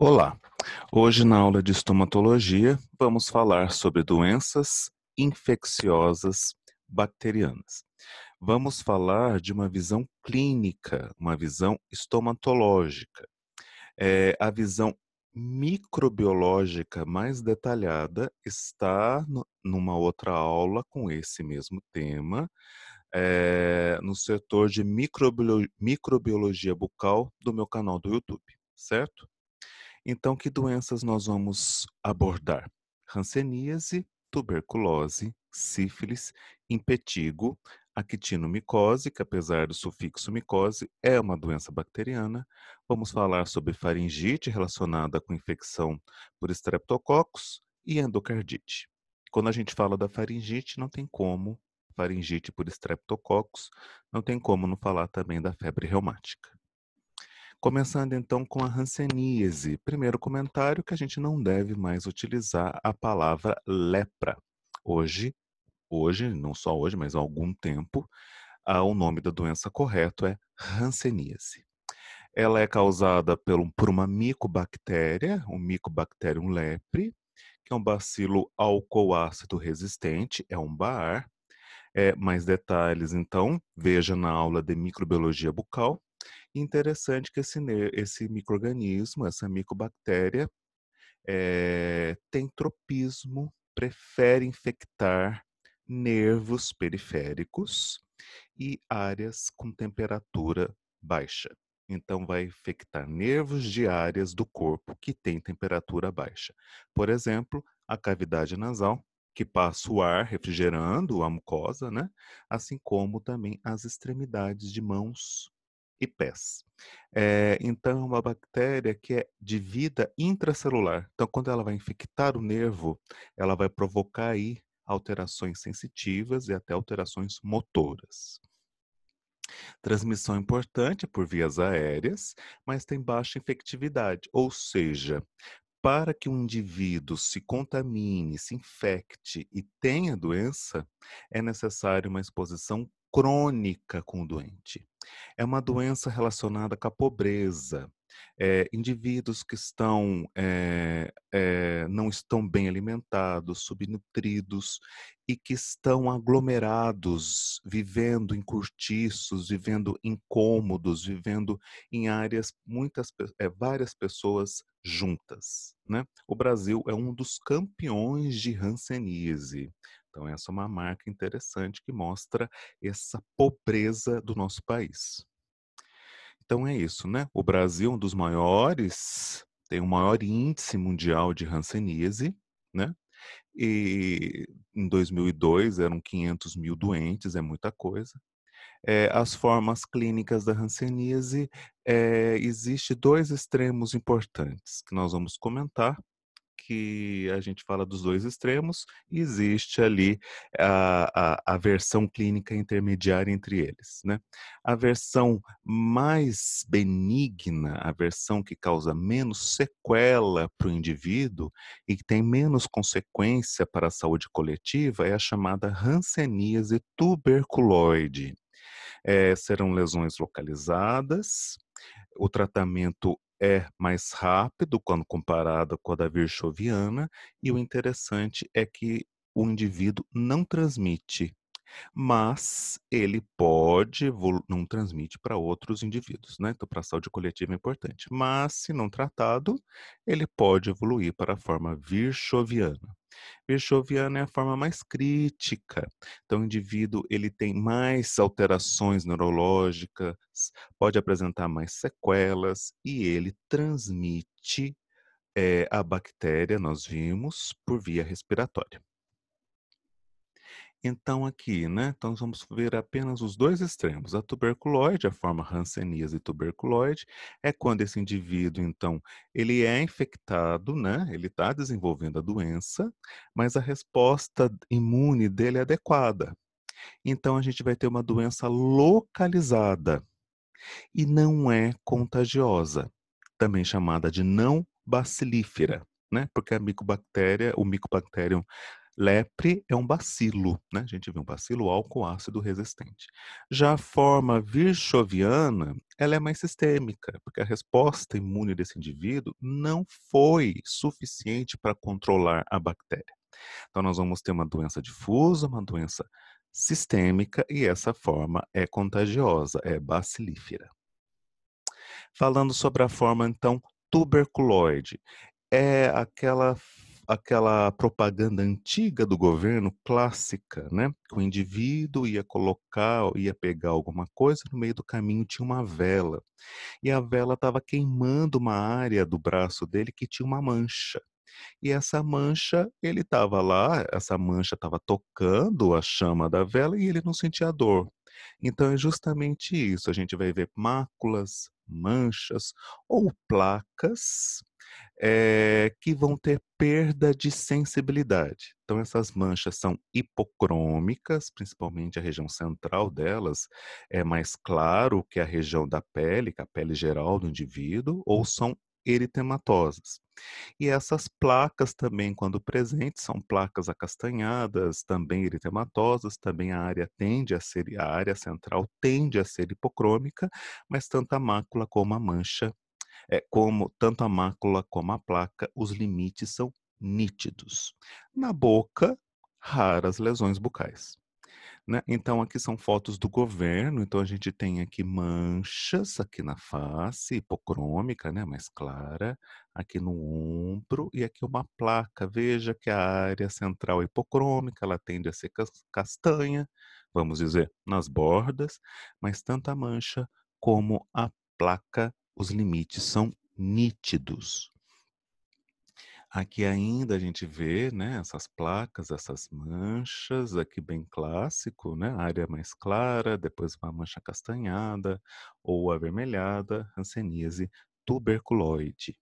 Olá! Hoje, na aula de estomatologia, vamos falar sobre doenças infecciosas bacterianas. Vamos falar de uma visão clínica, uma visão estomatológica. É, a visão microbiológica mais detalhada está no, numa outra aula com esse mesmo tema, é, no setor de microbiologia, microbiologia bucal do meu canal do YouTube, certo? Então, que doenças nós vamos abordar? Hanseníase, tuberculose, sífilis, impetigo, actinomicose, que apesar do sufixo micose, é uma doença bacteriana. Vamos falar sobre faringite relacionada com infecção por estreptococcus e endocardite. Quando a gente fala da faringite, não tem como, faringite por estreptococcus, não tem como não falar também da febre reumática. Começando então com a hanseníase. Primeiro comentário que a gente não deve mais utilizar a palavra lepra. Hoje, hoje, não só hoje, mas há algum tempo, o nome da doença correto é hanseníase. Ela é causada por, uma micobactéria, o um Mycobacterium lepre, que é um bacilo álcool-ácido resistente, é um BAR. É, mais detalhes, então, veja na aula de microbiologia bucal. Interessante que esse, esse microorganismo, essa micobactéria, é, tem tropismo, prefere infectar nervos periféricos e áreas com temperatura baixa. Então, vai infectar nervos de áreas do corpo que têm temperatura baixa. Por exemplo, a cavidade nasal, que passa o ar refrigerando a mucosa, né? Assim como também as extremidades de mãos, e pés. Eh, então, é, então, uma bactéria que é de vida intracelular. Então, quando ela vai infectar o nervo, ela vai provocar aí alterações sensitivas e até alterações motoras. Transmissão importante por vias aéreas, mas tem baixa infectividade, ou seja, para que um indivíduo se contamine, se infecte e tenha doença, é necessário uma exposição crônica com o doente. É uma doença relacionada com a pobreza. É, indivíduos que estão é, é, não estão bem alimentados, subnutridos e que estão aglomerados, vivendo em cortiços, vivendo incômodos, vivendo em áreas muitas várias pessoas juntas. Né? O Brasil é um dos campeões de Hanseníase. Então, essa é uma marca interessante que mostra essa pobreza do nosso país. Então, é isso, né? O Brasil, é um dos maiores, tem o maior índice mundial de Hanseníase, né? E em 2002 eram 500 mil doentes, é muita coisa. É, as formas clínicas da Hanseníase, é, existe dois extremos importantes que nós vamos comentar que a gente fala dos dois extremos existe ali a, a, a versão clínica intermediária entre eles. Né? A versão mais benigna, a versão que causa menos sequela para o indivíduo e que tem menos consequência para a saúde coletiva é a chamada hanseníase tuberculoide. É, serão lesões localizadas, o tratamento é mais rápido quando comparado com a da virchoviana, e o hum. interessante é que o indivíduo não transmite, mas ele pode, não transmite para outros indivíduos, né? Então, para a saúde coletiva é importante. Mas, se não tratado, ele pode evoluir para a forma virchoviana. Virchoviana é a forma mais crítica. Então, o indivíduo ele tem mais alterações neurológicas, pode apresentar mais sequelas e ele transmite é, a bactéria, nós vimos, por via respiratória. Então, aqui, né? Então, nós vamos ver apenas os dois extremos. A tuberculose, a forma hanseníase tuberculose, é quando esse indivíduo, então, ele é infectado, né? Ele está desenvolvendo a doença, mas a resposta imune dele é adequada. Então, a gente vai ter uma doença localizada e não é contagiosa, também chamada de não bacilífera, né? Porque a micobactéria, o micobacterium Lepre é um bacilo, né? A gente vê um bacilo álcool ácido resistente. Já a forma virchoviana, ela é mais sistêmica, porque a resposta imune desse indivíduo não foi suficiente para controlar a bactéria. Então nós vamos ter uma doença difusa, uma doença sistêmica e essa forma é contagiosa, é bacilífera. Falando sobre a forma então tuberculoide, é aquela aquela propaganda antiga do governo, clássica, né? Que o indivíduo ia colocar, ia pegar alguma coisa, no meio do caminho tinha uma vela. E a vela estava queimando uma área do braço dele que tinha uma mancha. E essa mancha, ele estava lá, essa mancha estava tocando a chama da vela e ele não sentia dor. Então é justamente isso. A gente vai ver máculas, manchas ou placas é, que vão ter perda de sensibilidade. Então, essas manchas são hipocrômicas, principalmente a região central delas é mais claro que a região da pele, que é a pele geral do indivíduo, ou uhum. são eritematosas. E essas placas também, quando presentes, são placas acastanhadas, também eritematosas, também a área tende a ser, a área central tende a ser hipocrômica, mas tanto a mácula como a mancha é, como tanto a mácula como a placa, os limites são nítidos. Na boca, raras lesões bucais. Né? Então, aqui são fotos do governo. Então, a gente tem aqui manchas aqui na face, hipocrômica, né? mais clara, aqui no ombro, e aqui uma placa. Veja que a área central é hipocrômica, ela tende a ser castanha, vamos dizer, nas bordas, mas tanto a mancha como a placa os limites são nítidos. Aqui ainda a gente vê né, essas placas, essas manchas, aqui bem clássico, né, área mais clara, depois uma mancha castanhada ou avermelhada, hanseníase tuberculoide.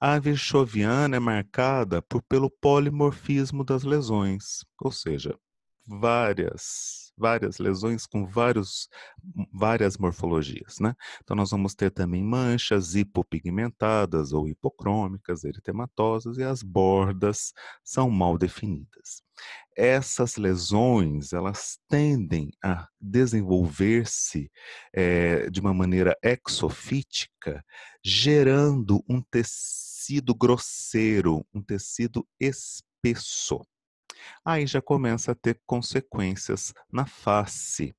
A virchoviana é marcada por, pelo polimorfismo das lesões, ou seja, várias várias lesões com vários, várias morfologias, né? Então nós vamos ter também manchas hipopigmentadas ou hipocrômicas, eritematosas e as bordas são mal definidas. Essas lesões, elas tendem a desenvolver-se é, de uma maneira exofítica, gerando um tecido grosseiro, um tecido espesso. Aí já começa a ter consequências na face.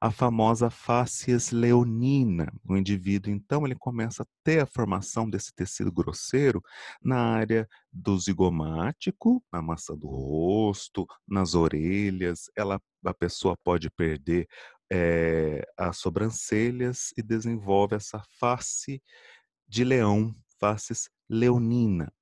A famosa face leonina. O indivíduo, então, ele começa a ter a formação desse tecido grosseiro na área do zigomático, na massa do rosto, nas orelhas. Ela, a pessoa pode perder é, as sobrancelhas e desenvolve essa face de leão, faces leonina.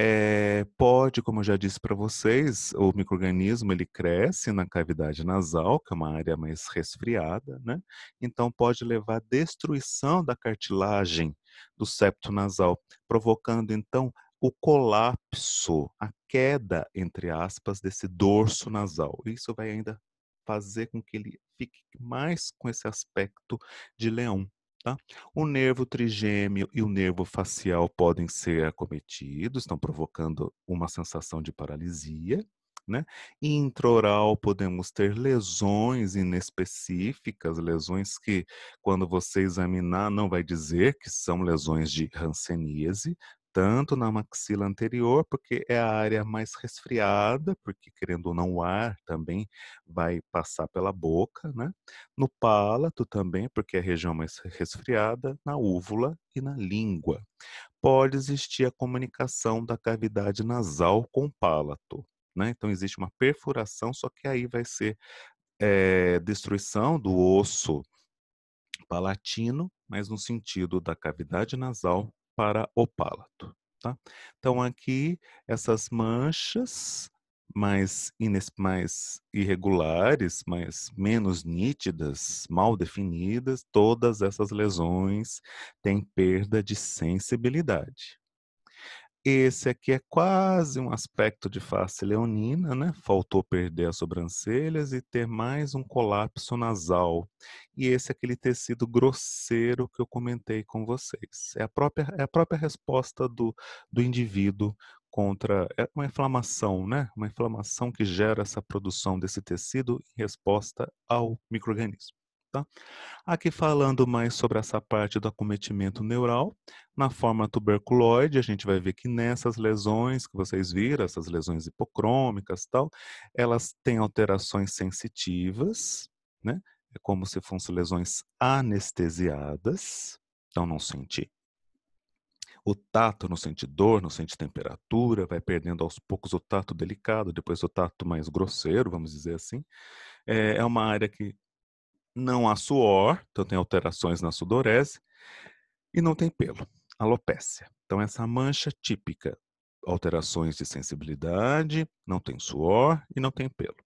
É, pode, como eu já disse para vocês, o microorganismo ele cresce na cavidade nasal, que é uma área mais resfriada, né? Então pode levar à destruição da cartilagem do septo nasal, provocando então o colapso, a queda entre aspas desse dorso nasal. Isso vai ainda fazer com que ele fique mais com esse aspecto de leão, Tá? O nervo trigêmeo e o nervo facial podem ser acometidos, estão provocando uma sensação de paralisia. Né? E podemos ter lesões inespecíficas, lesões que, quando você examinar, não vai dizer que são lesões de Hanseníase, tanto na maxila anterior, porque é a área mais resfriada, porque querendo ou não, o ar também vai passar pela boca, né? No palato também, porque é a região mais resfriada, na úvula e na língua. Pode existir a comunicação da cavidade nasal com o palato. Né? Então existe uma perfuração, só que aí vai ser é, destruição do osso palatino, mas no sentido da cavidade nasal para o palato. Tá? Então, aqui, essas manchas mais, ines, mais irregulares, mais menos nítidas, mal definidas, todas essas lesões têm perda de sensibilidade. Esse aqui é quase um aspecto de face leonina, né? Faltou perder as sobrancelhas e ter mais um colapso nasal. E esse é aquele tecido grosseiro que eu comentei com vocês. É a própria, é a própria resposta do, do indivíduo contra é uma inflamação, né? Uma inflamação que gera essa produção desse tecido em resposta ao microorganismo. Tá? Aqui falando mais sobre essa parte do acometimento neural, na forma tuberculoide, a gente vai ver que nessas lesões que vocês viram, essas lesões hipocrômicas tal, elas têm alterações sensitivas, né? É como se fossem lesões anestesiadas, então não sente o tato não sente dor, não sente temperatura, vai perdendo aos poucos o tato delicado, depois o tato mais grosseiro, vamos dizer assim. É, é uma área que não há suor, então tem alterações na sudorese, e não tem pelo, alopécia. Então, essa mancha típica, alterações de sensibilidade, não tem suor e não tem pelo.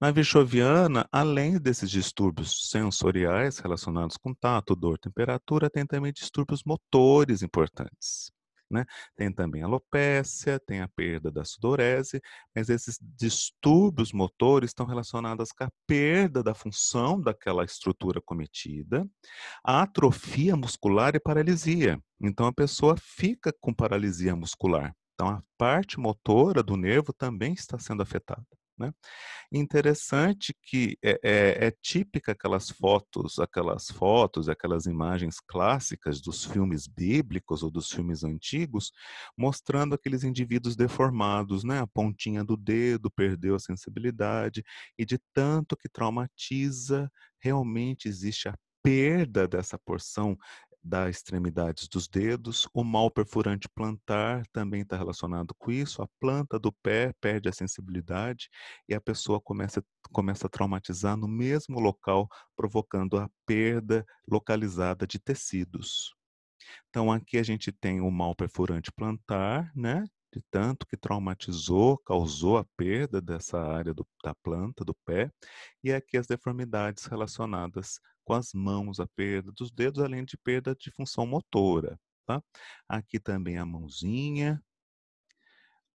Na vichoviana, além desses distúrbios sensoriais relacionados com tato, dor, temperatura, tem também distúrbios motores importantes. Né? Tem também alopécia, tem a perda da sudorese, mas esses distúrbios motores estão relacionados com a perda da função daquela estrutura cometida, a atrofia muscular e paralisia. Então a pessoa fica com paralisia muscular. Então a parte motora do nervo também está sendo afetada. Né? Interessante que é, é, é, típica aquelas fotos, aquelas fotos, aquelas imagens clássicas dos filmes bíblicos ou dos filmes antigos, mostrando aqueles indivíduos deformados, né? A pontinha do dedo perdeu a sensibilidade e de tanto que traumatiza, realmente existe a perda dessa porção das extremidades dos dedos. O mal perfurante plantar também está relacionado com isso. A planta do pé perde a sensibilidade e a pessoa começa, começa a traumatizar no mesmo local, provocando a perda localizada de tecidos. Então, aqui a gente tem o mal perfurante plantar, né? de tanto que traumatizou, causou a perda dessa área do, da planta, do pé, e aqui é as deformidades relacionadas com as mãos, a perda dos dedos, além de perda de função motora. Tá? Aqui também a mãozinha,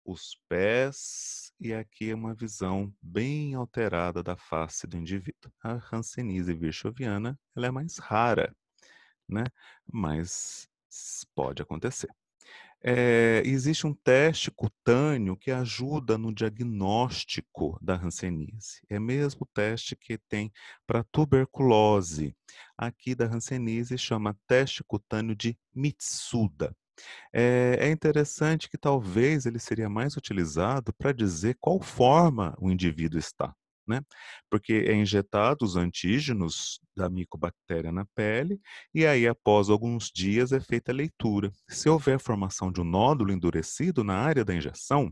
os pés, e aqui uma visão bem alterada da face do indivíduo. A Hansenise virchoviana ela é mais rara, né? mas pode acontecer. É, existe um teste cutâneo que ajuda no diagnóstico da hanseníase. É mesmo o teste que tem para tuberculose. Aqui da hanseníase chama teste cutâneo de Mitsuda. Eh, é, interessante que talvez ele seria mais utilizado para dizer qual forma o indivíduo está né? Porque é injetado os antígenos da micobactéria na pele e aí após alguns dias é feita a leitura. Se houver formação de um nódulo endurecido na área da injeção,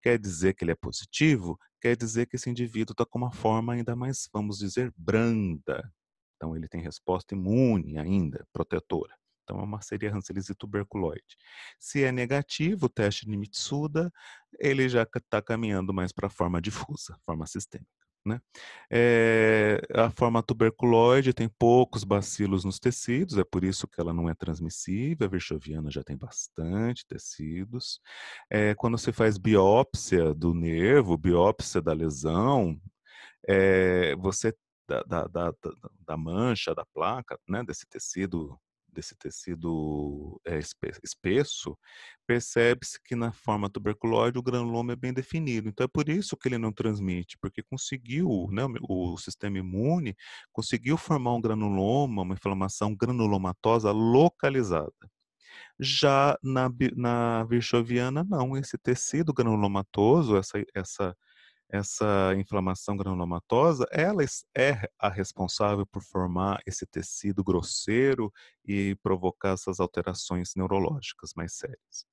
quer dizer que ele é positivo, quer dizer que esse indivíduo está com uma forma ainda mais, vamos dizer, branda. Então ele tem resposta imune ainda, protetora. Então, é uma seria e é tuberculoide. Se é negativo, o teste de Mitsuda, ele já está caminhando mais para a forma difusa, forma sistêmica. Né? É, a forma tuberculoide tem poucos bacilos nos tecidos, é por isso que ela não é transmissível. A virchoviana já tem bastante tecidos. É, quando se faz biópsia do nervo, biópsia da lesão, é, você da, da, da, da, mancha, da placa, né, desse tecido desse tecido é, espesso, percebe-se que na forma tuberculóide o granuloma é bem definido. Então é por isso que ele não transmite, porque conseguiu, né, o sistema imune conseguiu formar um granuloma, uma inflamação granulomatosa localizada. Já na, na virchoviana, não. Esse tecido granulomatoso, essa, essa essa inflamação granulomatosa, ela é a responsável por formar esse tecido grosseiro e provocar essas alterações neurológicas mais sérias.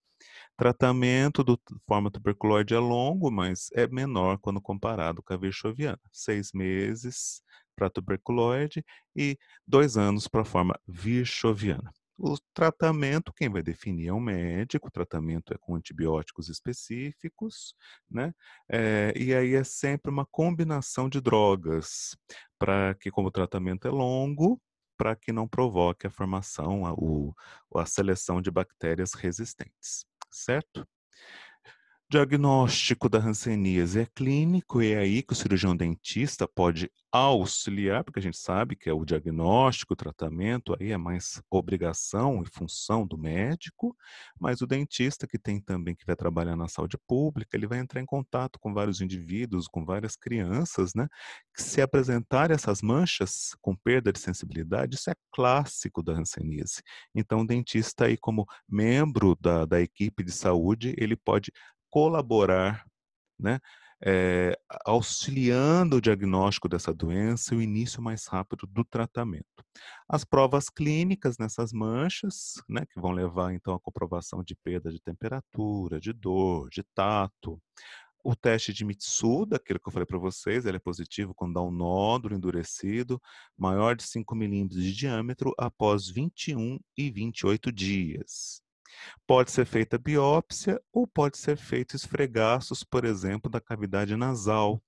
Tratamento do forma tuberculoide é longo, mas é menor quando comparado com a virchoviana. Seis meses para tuberculoide e dois anos para a forma virchoviana. O tratamento, quem vai definir é o médico, o tratamento é com antibióticos específicos, né? É, e aí é sempre uma combinação de drogas, para que, como o tratamento é longo, para que não provoque a formação, a, o, a seleção de bactérias resistentes, certo? diagnóstico da hanseníase é clínico e é aí que o cirurgião dentista pode auxiliar, porque a gente sabe que é o diagnóstico, o tratamento, aí é mais obrigação e função do médico, mas o dentista que tem também que vai trabalhar na saúde pública, ele vai entrar em contato com vários indivíduos, com várias crianças, né, que se apresentarem essas manchas com perda de sensibilidade, isso é clássico da hanseníase. Então, o dentista aí como membro da, da equipe de saúde, ele pode colaborar, né? É, auxiliando o diagnóstico dessa doença e o início mais rápido do tratamento. As provas clínicas nessas manchas, né, que vão levar então à comprovação de perda de temperatura, de dor, de tato. O teste de Mitsuda, aquele que eu falei para vocês, ele é positivo quando dá um nódulo endurecido maior de 5 milímetros de diâmetro após 21 e 28 dias. Pode ser feita biópsia ou pode ser feito esfregaços, por exemplo, da cavidade nasal,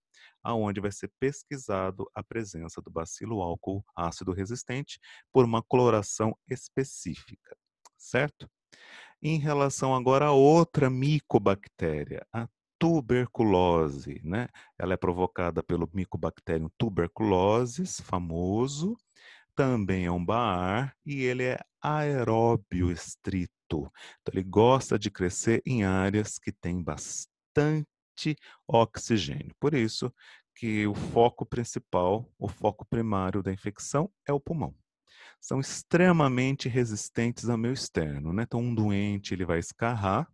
aonde vai ser pesquisado a presença do bacilo álcool ácido resistente por uma coloração específica, certo? Em relação agora a outra micobactéria, a tuberculose, né? Ela é provocada pelo Mycobacterium tuberculosis, famoso, também é um baar e ele é aeróbio estrito. Então, ele gosta de crescer em áreas que têm bastante oxigênio. Por isso que o foco principal, o foco primário da infecção é o pulmão. São extremamente resistentes ao meio externo, né? Então, um doente ele vai escarrar,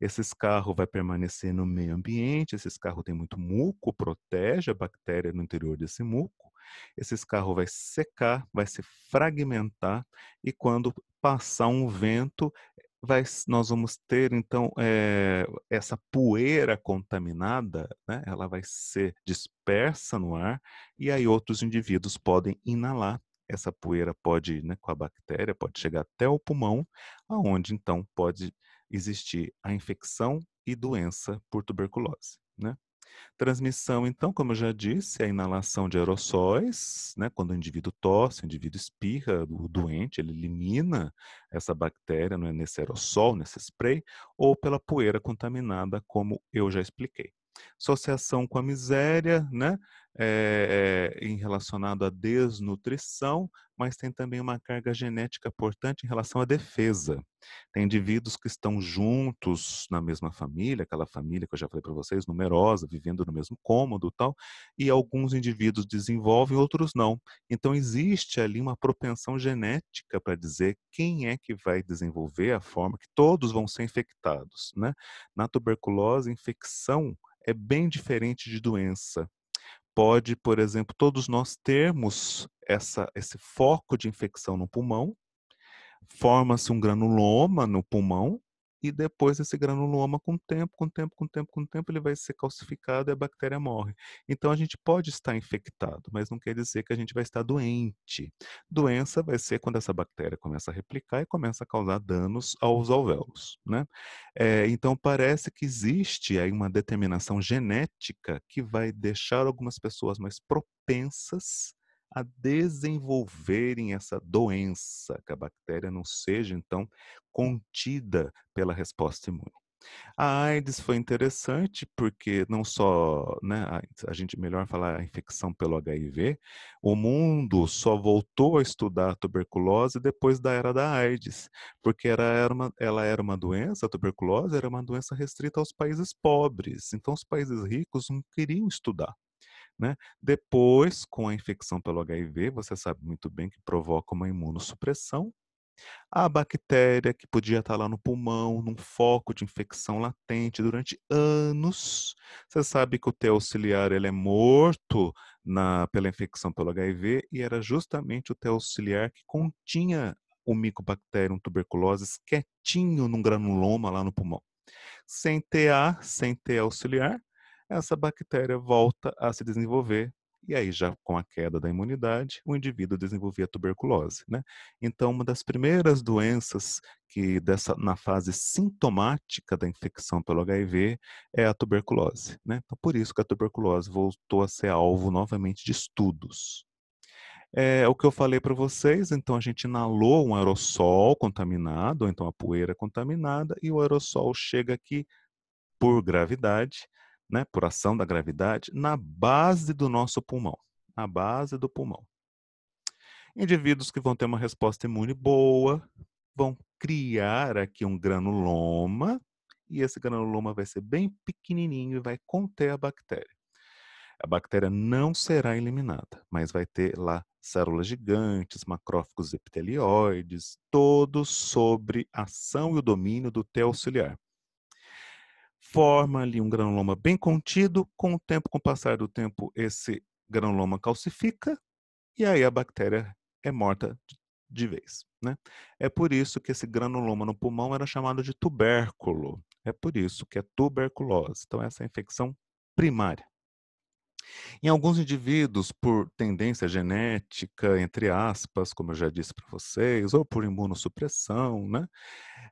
esse escarro vai permanecer no meio ambiente, esse escarro tem muito muco, protege a bactéria no interior desse muco, esses carros vai secar, vai se fragmentar e quando passar um vento, Vai, nós vamos ter então é, essa poeira contaminada, né, ela vai ser dispersa no ar e aí outros indivíduos podem inalar. Essa poeira pode, né, com a bactéria, pode chegar até o pulmão, aonde então pode existir a infecção e doença por tuberculose. Né? Transmissão, então, como eu já disse, é a inalação de aerossóis, né? Quando o indivíduo tosse, o indivíduo espirra, o doente, ele elimina essa bactéria né? nesse aerossol, nesse spray, ou pela poeira contaminada, como eu já expliquei associação com a miséria, né? É, é, em relacionado à desnutrição, mas tem também uma carga genética importante em relação à defesa. Tem indivíduos que estão juntos na mesma família, aquela família que eu já falei para vocês, numerosa, vivendo no mesmo cômodo, tal, e alguns indivíduos desenvolvem, outros não. Então existe ali uma propensão genética para dizer quem é que vai desenvolver a forma que todos vão ser infectados, né? Na tuberculose, infecção é bem diferente de doença. Pode, por exemplo, todos nós termos essa, esse foco de infecção no pulmão, forma-se um granuloma no pulmão, e depois esse granuloma, com o tempo, com o tempo, com o tempo, com o tempo, ele vai ser calcificado e a bactéria morre. Então a gente pode estar infectado, mas não quer dizer que a gente vai estar doente. Doença vai ser quando essa bactéria começa a replicar e começa a causar danos aos alvéolos, né? É, então parece que existe aí uma determinação genética que vai deixar algumas pessoas mais propensas a desenvolverem essa doença, que a bactéria não seja, então, contida pela resposta imune. A AIDS foi interessante porque não só, né, a gente melhor falar a infecção pelo HIV, o mundo só voltou a estudar a tuberculose depois da era da AIDS, porque era, era uma, ela era uma doença, a tuberculose era uma doença restrita aos países pobres, então os países ricos não queriam estudar. Né? Depois, com a infecção pelo HIV, você sabe muito bem que provoca uma imunossupressão. A bactéria que podia estar lá no pulmão, num foco de infecção latente durante anos. Você sabe que o T auxiliar ele é morto na, pela infecção pelo HIV e era justamente o T auxiliar que continha o micobacterium tuberculosis quietinho num granuloma lá no pulmão. Sem TA, sem T auxiliar, essa bactéria volta a se desenvolver e aí, já com a queda da imunidade, o indivíduo desenvolvia tuberculose. Né? Então, uma das primeiras doenças que dessa, na fase sintomática da infecção pelo HIV é a tuberculose. Né? Então, por isso que a tuberculose voltou a ser alvo novamente de estudos. É o que eu falei para vocês, então a gente inalou um aerossol contaminado, ou então a poeira contaminada, e o aerossol chega aqui por gravidade né, por ação da gravidade, na base do nosso pulmão, na base do pulmão. Indivíduos que vão ter uma resposta imune boa vão criar aqui um granuloma, e esse granuloma vai ser bem pequenininho e vai conter a bactéria. A bactéria não será eliminada, mas vai ter lá células gigantes, macrófagos epitelioides, todos sobre a ação e o domínio do T auxiliar forma ali um granuloma bem contido, com o tempo, com o passar do tempo, esse granuloma calcifica e aí a bactéria é morta de vez. Né? É por isso que esse granuloma no pulmão era chamado de tubérculo. É por isso que é tuberculose. Então, essa é a infecção primária. Em alguns indivíduos, por tendência genética, entre aspas, como eu já disse para vocês, ou por imunossupressão, né,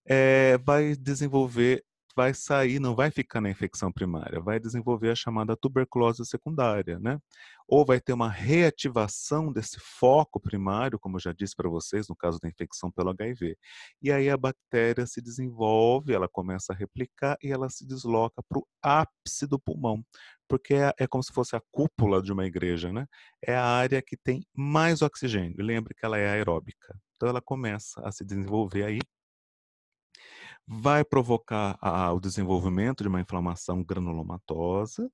é, vai desenvolver vai sair, não vai ficar na infecção primária, vai desenvolver a chamada tuberculose secundária, né? Ou vai ter uma reativação desse foco primário, como eu já disse para vocês, no caso da infecção pelo HIV. E aí a bactéria se desenvolve, ela começa a replicar e ela se desloca para o ápice do pulmão, porque é, é, como se fosse a cúpula de uma igreja, né? É a área que tem mais oxigênio. Lembre que ela é aeróbica. Então ela começa a se desenvolver aí vai provocar a, o desenvolvimento de uma inflamação granulomatosa.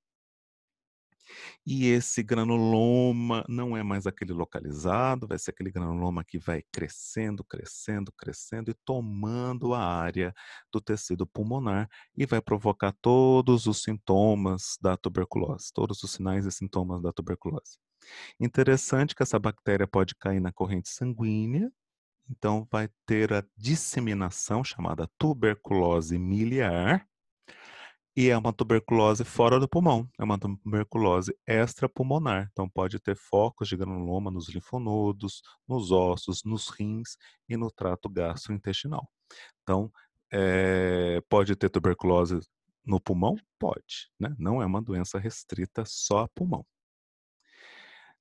E esse granuloma não é mais aquele localizado, vai ser aquele granuloma que vai crescendo, crescendo, crescendo e tomando a área do tecido pulmonar e vai provocar todos os sintomas da tuberculose, todos os sinais e sintomas da tuberculose. Interessante que essa bactéria pode cair na corrente sanguínea então, vai ter a disseminação chamada tuberculose miliar, e é uma tuberculose fora do pulmão, é uma tuberculose extrapulmonar. Então, pode ter focos de granuloma nos linfonodos, nos ossos, nos rins e no trato gastrointestinal. Então, é, pode ter tuberculose no pulmão? Pode, né? Não é uma doença restrita só a pulmão.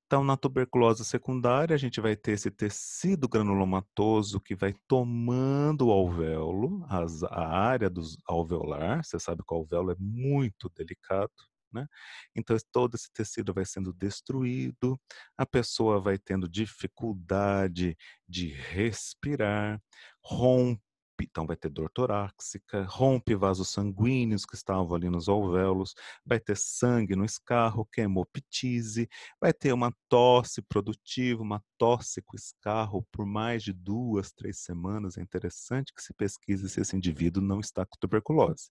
Então, na tuberculose secundária, a gente vai ter esse tecido granulomatoso que vai tomando o alvéolo, as, a área do alveolar. Você sabe que o alvéolo é muito delicado, né? Então, todo esse tecido vai sendo destruído, a pessoa vai tendo dificuldade de respirar, rompe então vai ter dor torácica, rompe vasos sanguíneos que estavam ali nos alvéolos, vai ter sangue no escarro, que é hemoptise, vai ter uma tosse produtiva, uma tosse com escarro por mais de duas, três semanas. É interessante que se pesquise se esse indivíduo não está com tuberculose.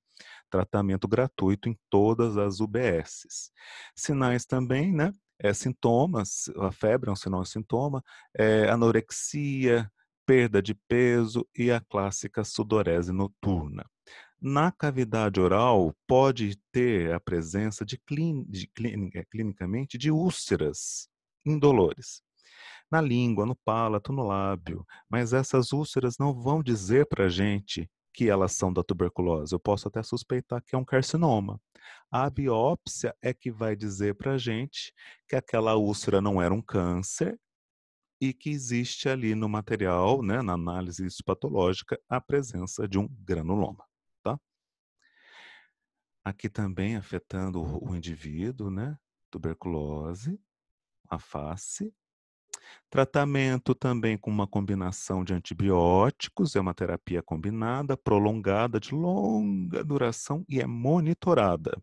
Tratamento gratuito em todas as UBSs. Sinais também, né? É, sintomas, a febre é um sinal e é sintoma, é, anorexia, perda de peso e a clássica sudorese noturna. Na cavidade oral, pode ter a presença de, clin, de clin, é, clinicamente de úlceras indolores. Na língua, no palato, no lábio. Mas essas úlceras não vão dizer para a gente que elas são da tuberculose. Eu posso até suspeitar que é um carcinoma. A biópsia é que vai dizer para a gente que aquela úlcera não era um câncer, e que existe ali no material, né, na análise histopatológica, a presença de um granuloma. Tá? Aqui também afetando o indivíduo, né, tuberculose, a face. Tratamento também com uma combinação de antibióticos, é uma terapia combinada, prolongada, de longa duração e é monitorada.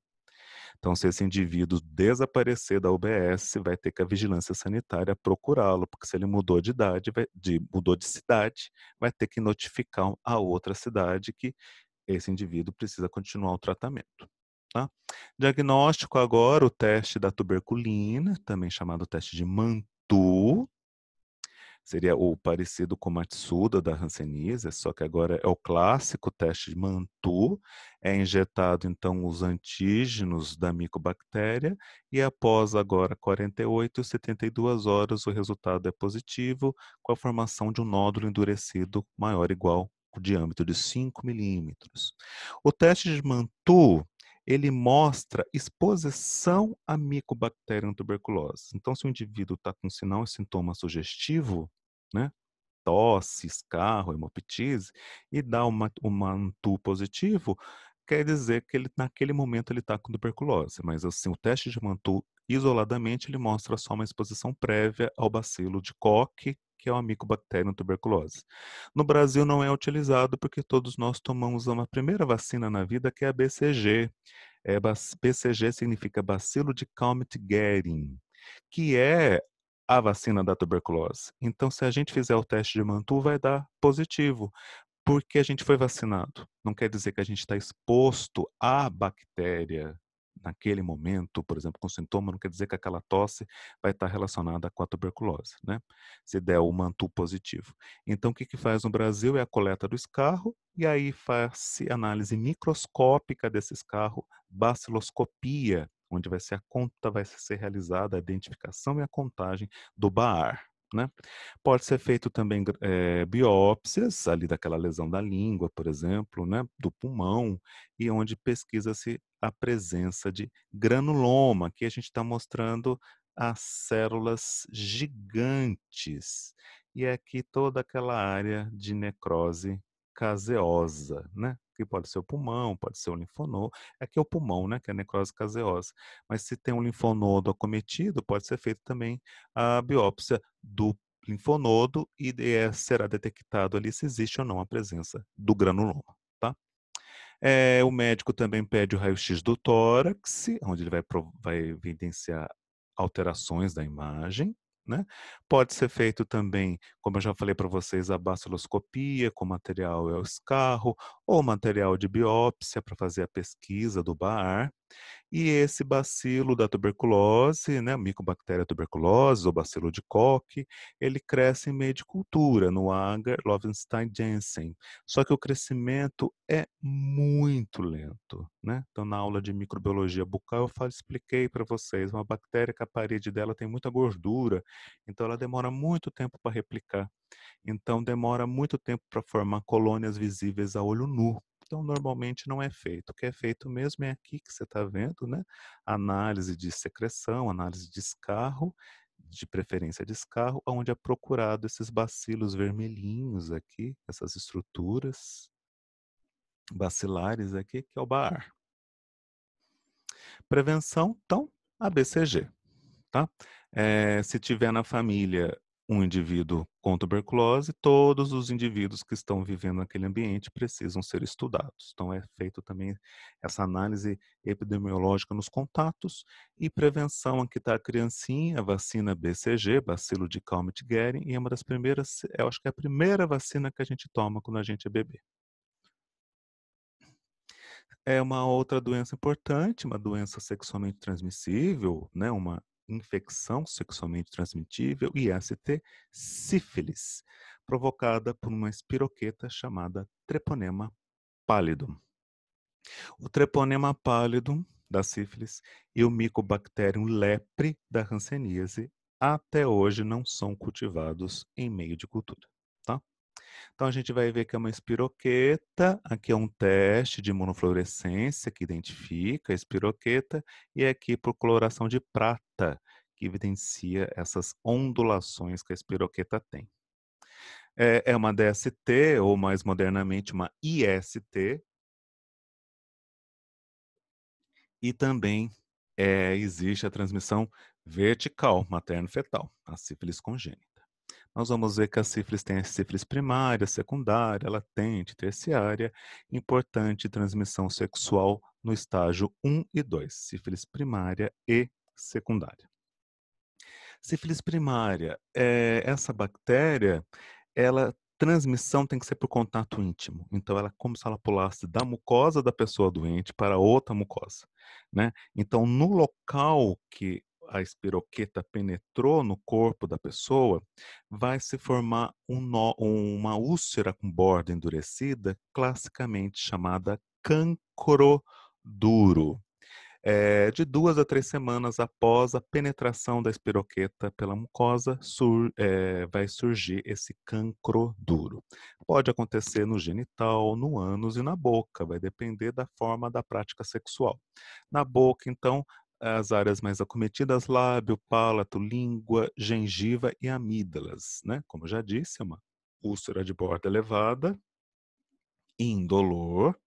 Então, se esse indivíduo desaparecer da UBS, vai ter que a vigilância sanitária procurá-lo, porque se ele mudou de idade, vai, de, mudou de cidade, vai ter que notificar a outra cidade que esse indivíduo precisa continuar o tratamento. Tá? Diagnóstico agora, o teste da tuberculina, também chamado teste de Mantu, seria o parecido com Matsuda da Hanseníase, só que agora é o clássico teste de Mantu, é injetado então os antígenos da micobactéria e após agora 48 e 72 horas o resultado é positivo com a formação de um nódulo endurecido maior ou igual diâmetro de 5 milímetros. O teste de Mantu ele mostra exposição a micobactérium tuberculose. Então, se o indivíduo está com sinal e sintoma sugestivo, né, tosse, escarro, hemoptise, e dá uma, uma positivo, quer dizer que ele, naquele momento ele está com tuberculose. Mas assim, o teste de MANTU isoladamente ele mostra só uma exposição prévia ao bacilo de Koch que é o amicobacterium tuberculose. No Brasil não é utilizado porque todos nós tomamos uma primeira vacina na vida, que é a BCG. É, BCG significa bacilo de Calmette-Guerin, que é a vacina da tuberculose. Então, se a gente fizer o teste de Mantu, vai dar positivo, porque a gente foi vacinado. Não quer dizer que a gente está exposto à bactéria naquele momento, por exemplo, com sintoma, não quer dizer que aquela tosse vai estar relacionada com a tuberculose, né? Se der o mantu positivo. Então, o que, que faz no Brasil é a coleta do escarro e aí faz-se análise microscópica desse escarro, baciloscopia, onde vai ser a conta, vai ser realizada a identificação e a contagem do BAR, né? Pode ser feito também é, biópsias ali daquela lesão da língua, por exemplo, né? do pulmão, e onde pesquisa-se a presença de granuloma, que a gente está mostrando as células gigantes. E é aqui toda aquela área de necrose caseosa, né? que pode ser o pulmão, pode ser o linfonodo. Aqui é, é o pulmão, né, que é a necrose caseosa. Mas se tem um linfonodo acometido, pode ser feita também a biópsia do linfonodo e eh, será detectado ali se existe ou não a presença do granuloma. Tá? É, o médico também pede o raio-x do tórax, onde ele vai, vai evidenciar alterações da imagem. Né? Pode ser feito também, como eu já falei para vocês, a baciloscopia com material é o escarro, ou material de biópsia para fazer a pesquisa do bar. E esse bacilo da tuberculose, né, micobactéria tuberculose ou bacilo de Koch, ele cresce em meio de cultura, no agar Lovenstein-Jensen. Só que o crescimento é muito lento. Né? Então, na aula de microbiologia bucal, eu falo, expliquei para vocês, uma bactéria que a parede dela tem muita gordura, então ela demora muito tempo para replicar. Então, demora muito tempo para formar colônias visíveis a olho nu normalmente não é feito. O que é feito mesmo é aqui que você está vendo, né? Análise de secreção, análise de escarro, de preferência de escarro, onde é procurado esses bacilos vermelhinhos aqui, essas estruturas bacilares aqui, que é o BAR. Prevenção, então, ABCG. Tá? É, se tiver na família um indivíduo com tuberculose, todos os indivíduos que estão vivendo naquele ambiente precisam ser estudados. Então é feito também essa análise epidemiológica nos contatos e prevenção. Aqui está a criancinha, a vacina BCG, bacilo de Calmette-Guerin, e é uma das primeiras, eu acho que é a primeira vacina que a gente toma quando a gente é bebê é uma outra doença importante, uma doença sexualmente transmissível, né? uma infecção sexualmente transmitível, IST, sífilis, provocada por uma espiroqueta chamada treponema pálido. O treponema pálido da sífilis e o micobacterium lepre da hanseníase até hoje não são cultivados em meio de cultura. Então, a gente vai ver que é uma espiroqueta, aqui é um teste de imunofluorescência que identifica a espiroqueta, e é aqui por coloração de prata, que evidencia essas ondulações que a espiroqueta tem. É, é uma DST, ou mais modernamente, uma IST, e também é, existe a transmissão vertical materno-fetal, a sífilis congênita nós vamos ver que a sífilis tem a sífilis primária, secundária, latente, terciária, importante transmissão sexual no estágio 1 e 2, sífilis primária e secundária. Sífilis primária, é, essa bactéria, ela transmissão tem que ser por contato íntimo. Então, ela é como se ela pulasse da mucosa da pessoa doente para outra mucosa. Né? Então, no local que a espiroqueta penetrou no corpo da pessoa, vai se formar um nó, uma úlcera com borda endurecida, classicamente chamada cancro duro. É, de duas a três semanas após a penetração da espiroqueta pela mucosa, sur, é, vai surgir esse cancro duro. Pode acontecer no genital, no ânus e na boca, vai depender da forma da prática sexual. Na boca, então, as áreas mais acometidas, lábio, palato, língua, gengiva e amígdalas, né? Como já disse, é uma úlcera de borda elevada, indolor,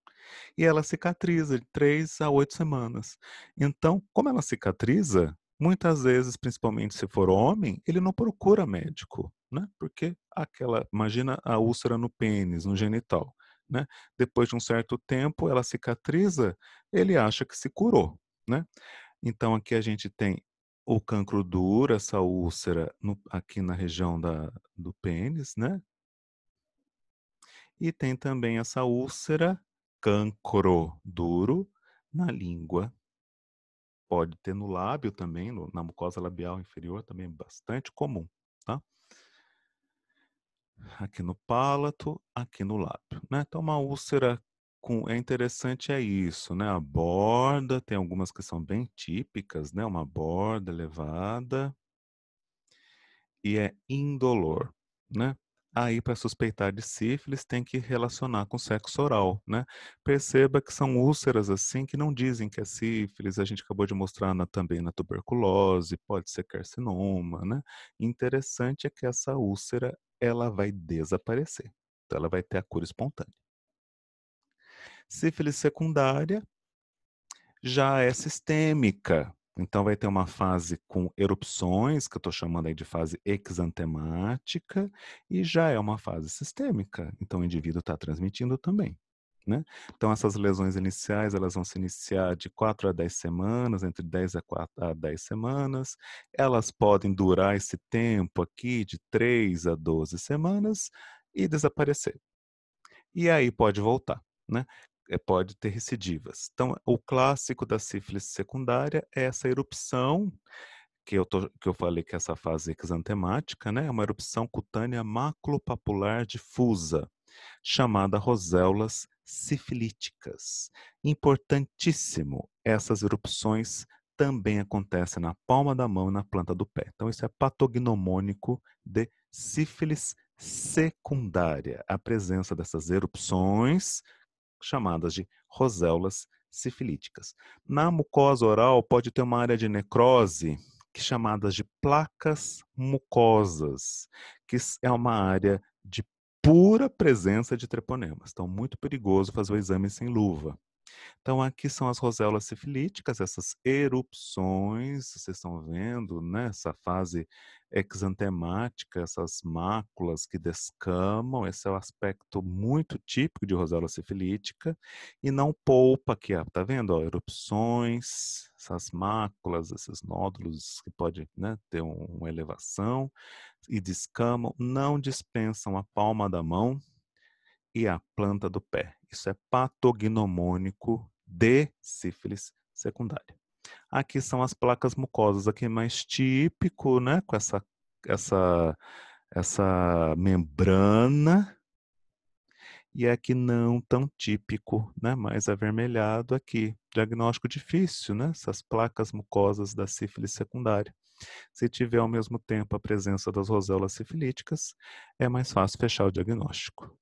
e ela cicatriza de três a oito semanas. Então, como ela cicatriza, muitas vezes, principalmente se for homem, ele não procura médico, né? Porque aquela, imagina a úlcera no pênis, no genital, né? Depois de um certo tempo, ela cicatriza, ele acha que se curou, né? Então, aqui a gente tem o cancro duro, essa úlcera no, aqui na região da, do pênis, né? E tem também essa úlcera cancro duro na língua. Pode ter no lábio também, no, na mucosa labial inferior, também bastante comum, tá? Aqui no palato, aqui no lábio, né? Então, uma úlcera com, é interessante é isso, né? A borda tem algumas que são bem típicas, né? Uma borda elevada e é indolor, né? Aí para suspeitar de sífilis tem que relacionar com sexo oral, né? Perceba que são úlceras assim que não dizem que é sífilis. A gente acabou de mostrar na, também na tuberculose, pode ser carcinoma, né? Interessante é que essa úlcera ela vai desaparecer, então ela vai ter a cura espontânea. Sífilis secundária já é sistêmica. Então, vai ter uma fase com erupções, que eu estou chamando aí de fase exantemática, e já é uma fase sistêmica. Então, o indivíduo está transmitindo também. Né? Então, essas lesões iniciais, elas vão se iniciar de 4 a 10 semanas, entre 10 a, 4, a 10 semanas. Elas podem durar esse tempo aqui de 3 a 12 semanas e desaparecer. E aí pode voltar, né? É, pode ter recidivas. Então, o clássico da sífilis secundária é essa erupção que eu, tô, que eu falei que essa fase é exantemática, né, é uma erupção cutânea maculopapular difusa, chamada roséolas sifilíticas. Importantíssimo, essas erupções também acontecem na palma da mão e na planta do pé. Então, isso é patognomônico de sífilis secundária, a presença dessas erupções chamadas de roséolas sifilíticas. Na mucosa oral pode ter uma área de necrose é chamadas de placas mucosas, que é uma área de pura presença de treponemas. Então, muito perigoso fazer o exame sem luva. Então, aqui são as roséolas sifilíticas, essas erupções, vocês estão vendo, né? fase exantemática, essas máculas que descamam, esse é o aspecto muito típico de roséola sifilítica, e não polpa, aqui, tá vendo, ó, erupções, essas máculas, esses nódulos que pode né, ter um, uma elevação, e descamam, não dispensam a palma da mão, e a planta do pé. Isso é patognomônico de sífilis secundária. Aqui são as placas mucosas, aqui é mais típico, né, com essa essa essa membrana. E aqui não tão típico, né, mais avermelhado aqui. Diagnóstico difícil, né, essas placas mucosas da sífilis secundária. Se tiver ao mesmo tempo a presença das roséolas sifilíticas, é mais fácil fechar o diagnóstico.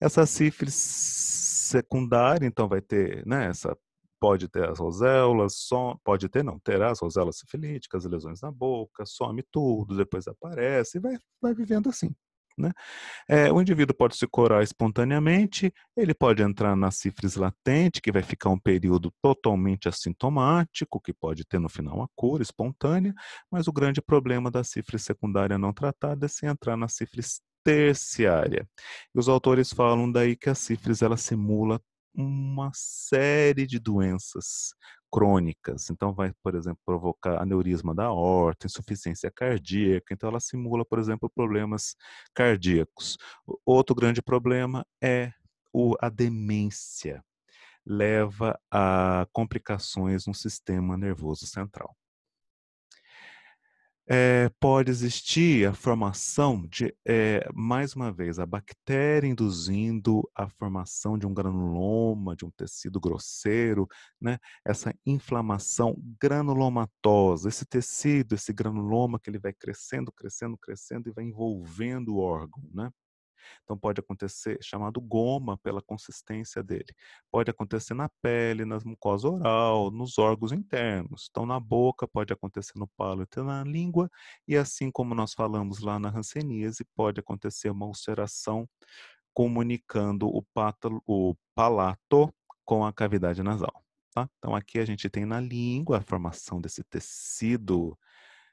Essa sífilis secundária, então, vai ter, né, essa pode ter as roselas, som, pode ter, não, terá as roselas sifilíticas, lesões na boca, some tudo, depois aparece, e vai, vai vivendo assim. Né? É, o indivíduo pode se curar espontaneamente, ele pode entrar na sífilis latente, que vai ficar um período totalmente assintomático, que pode ter no final uma cura espontânea, mas o grande problema da sífilis secundária não tratada é se entrar na sífilis terciária. E os autores falam daí que a sífilis ela simula uma série de doenças crônicas. Então vai, por exemplo, provocar aneurisma da aorta, insuficiência cardíaca. Então ela simula, por exemplo, problemas cardíacos. Outro grande problema é o, a demência. Leva a complicações no sistema nervoso central é, pode existir a formação de, é, mais uma vez, a bactéria induzindo a formação de um granuloma, de um tecido grosseiro, né? essa inflamação granulomatosa, esse tecido, esse granuloma que ele vai crescendo, crescendo, crescendo e vai envolvendo o órgão. Né? Então pode acontecer chamado goma pela consistência dele. Pode acontecer na pele, nas mucosa oral, nos órgãos internos. Então na boca pode acontecer no palato, na língua e assim como nós falamos lá na hanseníase, pode acontecer uma ulceração comunicando o, pátalo, o palato com a cavidade nasal. Tá? Então, aqui a gente tem na língua a formação desse tecido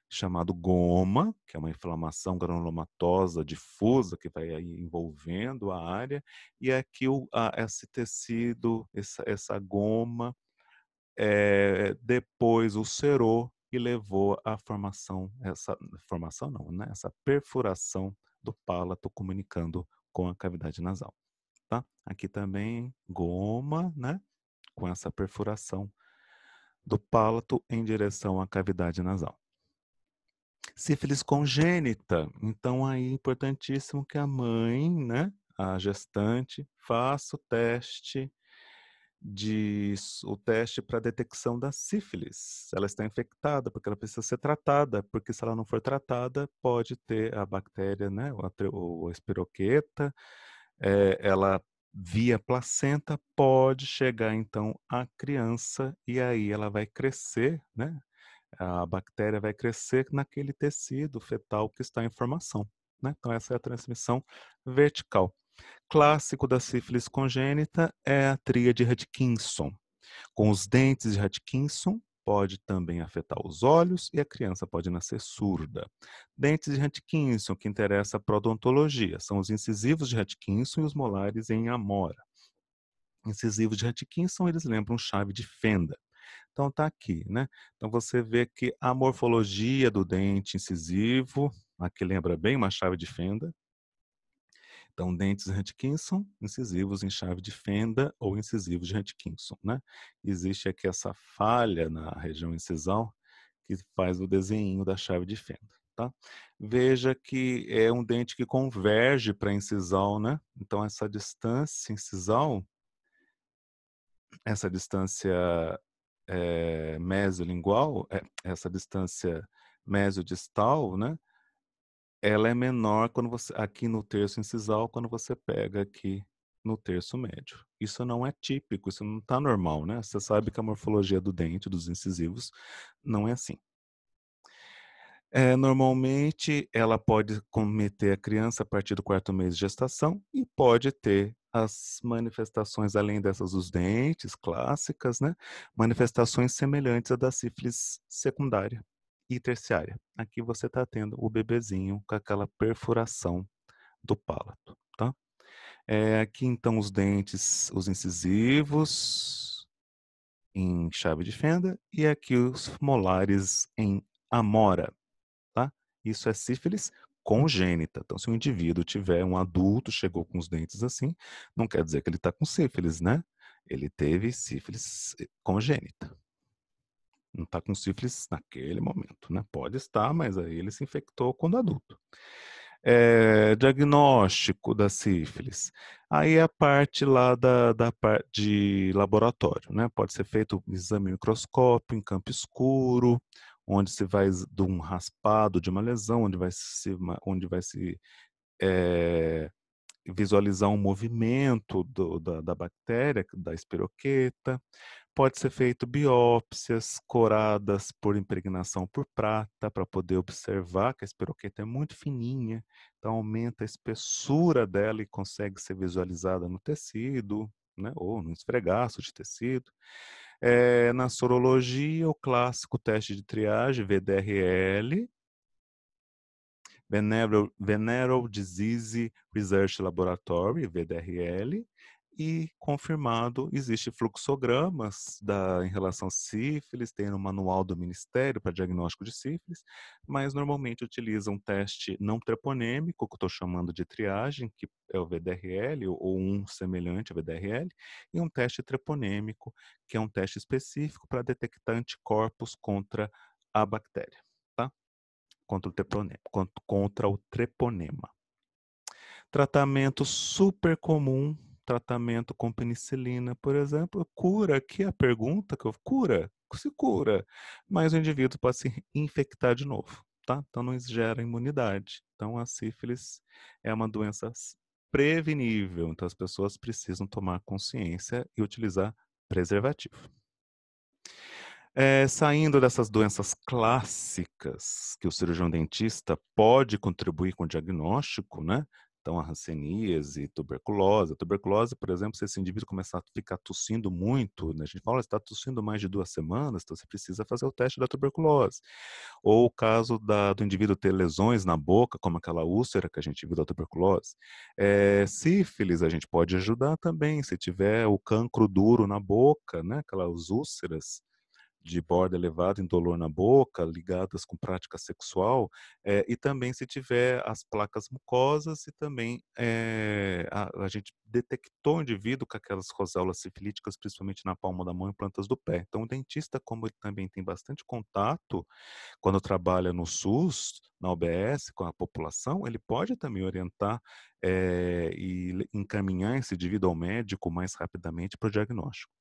chamado goma, que é uma inflamação granulomatosa difusa que vai envolvendo a área, e aqui é o, a, esse tecido, essa, essa goma, é, depois ulcerou e levou à formação, essa formação não, né? Essa perfuração do palato comunicando com a cavidade nasal, tá? Aqui também goma, né? Com essa perfuração do palato em direção à cavidade nasal sífilis congênita. Então, aí é importantíssimo que a mãe, né, a gestante, faça o teste de o teste para detecção da sífilis. Ela está infectada porque ela precisa ser tratada, porque se ela não for tratada, pode ter a bactéria, né, ou a espiroqueta, é, ela via placenta pode chegar então à criança e aí ela vai crescer, né? a bactéria vai crescer naquele tecido fetal que está em formação. Né? Então, essa é a transmissão vertical. Clássico da sífilis congênita é a tria de Hodgkinson. Com os dentes de Hodgkinson, pode também afetar os olhos e a criança pode nascer surda. Dentes de Hodgkinson, que interessa a prodontologia, são os incisivos de Hodgkinson e os molares em amora. Incisivos de Hodgkinson, eles lembram chave de fenda. Então tá aqui, né? Então você vê que a morfologia do dente incisivo, aqui lembra bem uma chave de fenda. Então, dentes Rankinson, incisivos em chave de fenda ou incisivos de Rankinson, né? Existe aqui essa falha na região incisal que faz o desenho da chave de fenda. Tá? Veja que é um dente que converge para a incisal, né? Então essa distância incisal, essa distância é, mesolingual, é, essa distância mesodistal, né? Ela é menor quando você aqui no terço incisal quando você pega aqui no terço médio. Isso não é típico, isso não está normal, né? Você sabe que a morfologia do dente, dos incisivos, não é assim. É, normalmente, ela pode cometer a criança a partir do quarto mês de gestação e pode ter as manifestações além dessas dos dentes clássicas, né? Manifestações semelhantes à da sífilis secundária e terciária. Aqui você está tendo o bebezinho com aquela perfuração do palato, tá? É, aqui então os dentes, os incisivos em chave de fenda e aqui os molares em amora, tá? Isso é sífilis congênita. Então, se um indivíduo tiver um adulto, chegou com os dentes assim, não quer dizer que ele está com sífilis, né? Ele teve sífilis eh, congênita. Não está com sífilis naquele momento, né? Pode estar, mas aí ele se infectou quando adulto. É, diagnóstico da sífilis. Aí é a parte lá da, da parte de laboratório, né? Pode ser feito um exame microscópio em campo escuro, onde se vai de um raspado, de uma lesão, onde vai se, onde vai se é, visualizar um movimento do, da, da, bactéria, da espiroqueta. Pode ser uhum. feito biópsias coradas por impregnação por prata para poder observar que a espiroqueta é muito fininha, então aumenta a espessura dela e consegue ser visualizada no tecido, né, ou no esfregaço de tecido. É, na sorologia, o clássico teste de triagem, VDRL, Venereal, Venereal Disease Research Laboratory, VDRL, e confirmado, existe fluxogramas da, em relação à sífilis, tem no manual do Ministério para diagnóstico de sífilis, mas normalmente utiliza um teste não treponêmico, que eu estou chamando de triagem, que é o VDRL, ou um semelhante ao VDRL, e um teste treponêmico, que é um teste específico para detectar anticorpos contra a bactéria, tá? Contra o, treponema, contra o treponema. Tratamento super comum tratamento com penicilina, por exemplo, cura aqui é a pergunta que eu cura, se cura, mas o indivíduo pode se infectar de novo, tá? Então não gera imunidade. Então a sífilis é uma doença prevenível, então as pessoas precisam tomar consciência e utilizar preservativo. É, saindo dessas doenças clássicas que o cirurgião dentista pode contribuir com o diagnóstico, né? Então, a e tuberculose. A tuberculose, por exemplo, se esse indivíduo começar a ficar tossindo muito, né? a gente fala, está tossindo mais de duas semanas, então você precisa fazer o teste da tuberculose. Ou o caso da, do indivíduo ter lesões na boca, como aquela úlcera que a gente viu da tuberculose. É, sífilis, a gente pode ajudar também, se tiver o cancro duro na boca, né? aquelas úlceras de borda elevada, em dolor na boca, ligadas com prática sexual, é, e também se tiver as placas mucosas e também é, a, a, gente detectou o indivíduo com aquelas roséolas sifilíticas, principalmente na palma da mão e plantas do pé. Então, o dentista, como ele também tem bastante contato quando trabalha no SUS, na OBS, com a população, ele pode também orientar é, e encaminhar esse indivíduo ao médico mais rapidamente para o diagnóstico.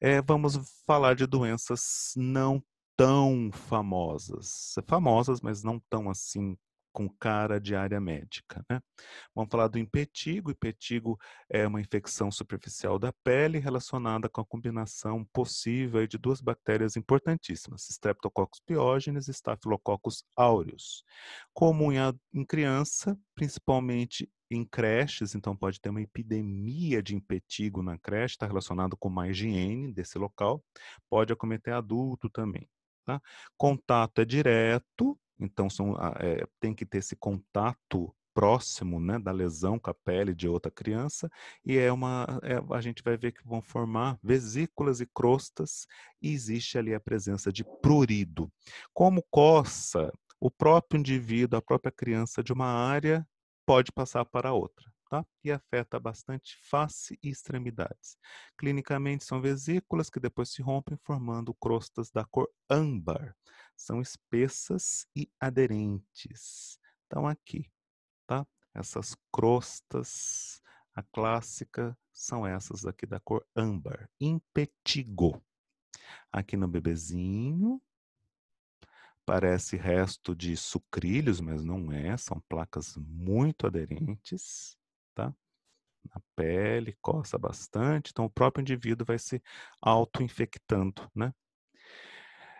É, vamos falar de doenças não tão famosas. Famosas, mas não tão assim com cara de área médica. Né? Vamos falar do impetigo. O impetigo é uma infecção superficial da pele relacionada com a combinação possível de duas bactérias importantíssimas, Streptococcus pyogenes e Staphylococcus aureus. Comum em criança, principalmente em creches, então pode ter uma epidemia de impetigo na creche, está relacionado com má higiene desse local, pode acometer adulto também. Tá? Contato é direto, então são, é, tem que ter esse contato próximo né, da lesão com a pele de outra criança, e é uma. É, a gente vai ver que vão formar vesículas e crostas, e existe ali a presença de prurido. Como coça o próprio indivíduo, a própria criança de uma área pode passar para outra, tá? E afeta bastante face e extremidades. Clinicamente são vesículas que depois se rompem formando crostas da cor âmbar. São espessas e aderentes. Então aqui, tá? Essas crostas, a clássica são essas aqui da cor âmbar, impetigo. Aqui no bebezinho, parece resto de sucrilhos, mas não é, são placas muito aderentes, tá? Na pele, coça bastante, então o próprio indivíduo vai se auto-infectando, né?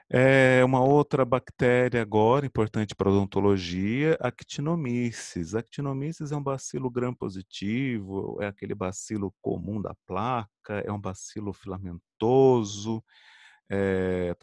É uma outra bactéria agora importante para odontologia, actinomyces. Actinomyces é um bacilo gram-positivo, é aquele bacilo comum da placa, é um bacilo filamentoso, está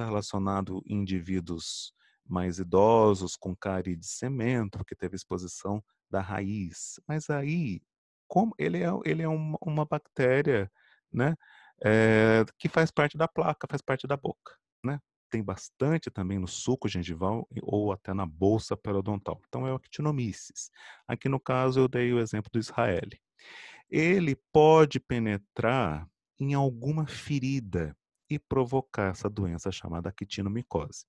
eh, é, relacionado a indivíduos mais idosos com cárie de cimento, porque teve exposição da raiz. Mas aí, como ele é, ele é uma, uma bactéria, né? É, que faz parte da placa, faz parte da boca, né? Tem bastante também no suco gengival ou até na bolsa periodontal. Então é o actinomices Aqui no caso eu dei o exemplo do Israel. Ele pode penetrar em alguma ferida e provocar essa doença chamada quitinomicose.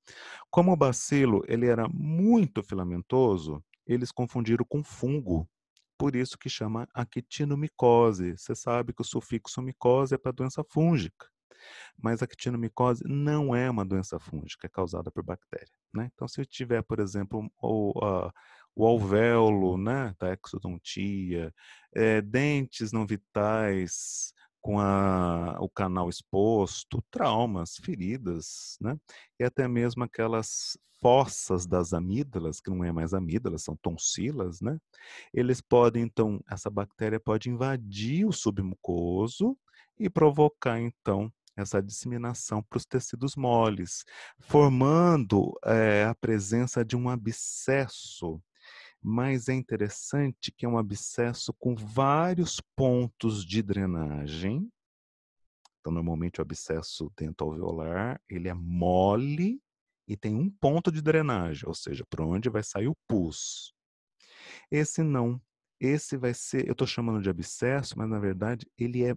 Como o bacilo ele era muito filamentoso, eles confundiram com fungo, por isso que chama actinomicose. quitinomicose. Você sabe que o sufixo micose é para doença fúngica. Mas a actinomicose não é uma doença fúngica, é causada por bactéria. Né? Então, se eu tiver, por exemplo, o, o alvéolo né, da exodontia, é, dentes não vitais, com a, o canal exposto, traumas, feridas, né? E até mesmo aquelas fossas das amígdalas, que não é mais amígdalas, são tonsilas, né? Eles podem, então, essa bactéria pode invadir o submucoso e provocar, então, essa disseminação para os tecidos moles, formando é, a presença de um abscesso mas é interessante que é um abscesso com vários pontos de drenagem. Então, normalmente o abscesso dentoalveolar, ele é mole e tem um ponto de drenagem, ou seja, para onde vai sair o pus. Esse não. Esse vai ser, eu estou chamando de abscesso, mas na verdade ele é